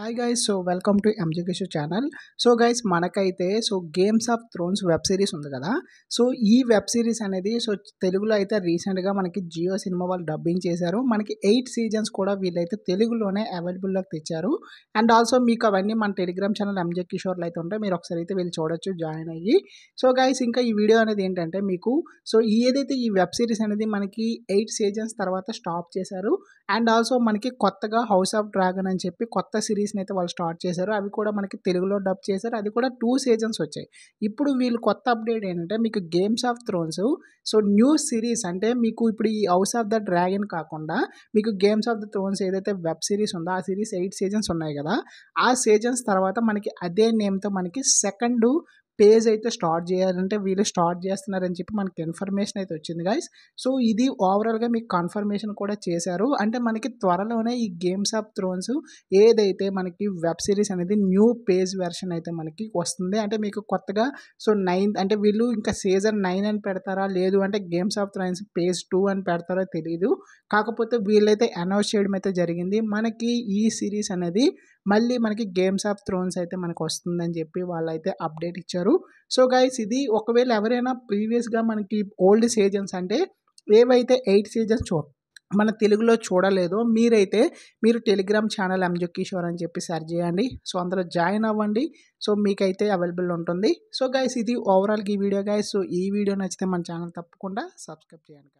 hi guys so welcome to education channel so guys మనకైతే so games of thrones web series ఉంది కదా so ఈ web series అనేది so తెలుగులో అయితే రీసెంట్గా మనకి జియో సినిమా వాళ్ళు డబ్బింగ్ చేశారు మనకి ఎయిట్ సీజన్స్ కూడా వీళ్ళైతే తెలుగులోనే అవైలబుల్లోకి తెచ్చారు అండ్ ఆల్సో మీకు అవన్నీ మన టెలిగ్రామ్ ఛానల్ ఎంజే కిషోర్లో అయితే ఉంటాయి మీరు ఒకసారి అయితే వీళ్ళు చూడొచ్చు జాయిన్ అయ్యి సో గైస్ ఇంకా ఈ వీడియో అనేది ఏంటంటే మీకు సో ఏదైతే ఈ వెబ్ సిరీస్ అనేది మనకి ఎయిట్ సీజన్స్ తర్వాత స్టాప్ చేశారు అండ్ ఆల్సో మనకి కొత్తగా హౌస్ ఆఫ్ డ్రాగన్ అని చెప్పి కొత్త సిరీస్ సిరీస్ని అయితే వాళ్ళు స్టార్ట్ చేశారు అవి కూడా మనకి తెలుగులో డబ్ చేశారు అది కూడా టూ సీజన్స్ వచ్చాయి ఇప్పుడు వీళ్ళు కొత్త అప్డేట్ ఏంటంటే మీకు games of thrones so new series అంటే మీకు ఇప్పుడు ఈ హౌస్ ఆఫ్ ద డ్రాగన్ కాకుండా మీకు గేమ్స్ ఆఫ్ ద థ్రోన్స్ ఏదైతే వెబ్ సిరీస్ ఉందో ఆ సిరీస్ ఎయిట్ సీజన్స్ ఉన్నాయి కదా ఆ సీజన్స్ తర్వాత మనకి అదే నేమ్తో మనకి సెకండ్ పేజ్ అయితే స్టార్ట్ చేయాలంటే వీళ్ళు స్టార్ట్ చేస్తున్నారని చెప్పి మనకి ఇన్ఫర్మేషన్ అయితే వచ్చింది గాయస్ సో ఇది ఓవరాల్గా మీకు కన్ఫర్మేషన్ కూడా చేశారు అంటే మనకి త్వరలోనే ఈ గేమ్స్ ఆఫ్ థ్రోన్స్ ఏదైతే మనకి వెబ్ సిరీస్ అనేది న్యూ పేజ్ వెర్షన్ అయితే మనకి వస్తుంది అంటే మీకు కొత్తగా సో నైన్ అంటే వీళ్ళు ఇంకా సీజన్ నైన్ అని పెడతారా లేదు అంటే games of thrones page two అని పెడతారో తెలియదు కాకపోతే వీళ్ళైతే అనౌన్స్ చేయడం అయితే జరిగింది మనకి ఈ సిరీస్ అనేది మళ్ళీ మనకి గేమ్స్ ఆఫ్ థ్రోన్స్ అయితే మనకు వస్తుందని చెప్పి వాళ్ళైతే అప్డేట్ ఇచ్చారు సో గైస్ ఇది ఒకవేళ ఎవరైనా ప్రీవియస్గా మనకి ఓల్డ్ సీజన్స్ అంటే ఏవైతే ఎయిట్ సీజన్స్ చూ మన తెలుగులో చూడలేదో మీరైతే మీరు టెలిగ్రామ్ ఛానల్ ఎంజుకిషోర్ అని చెప్పి సెర్చ్ చేయండి సో అందులో జాయిన్ అవ్వండి సో మీకైతే అవైలబుల్ ఉంటుంది సో గైస్ ఇది ఓవరాల్గా ఈ వీడియో గైస్ సో ఈ వీడియో నచ్చితే మన ఛానల్ తప్పకుండా సబ్స్క్రైబ్ చేయండి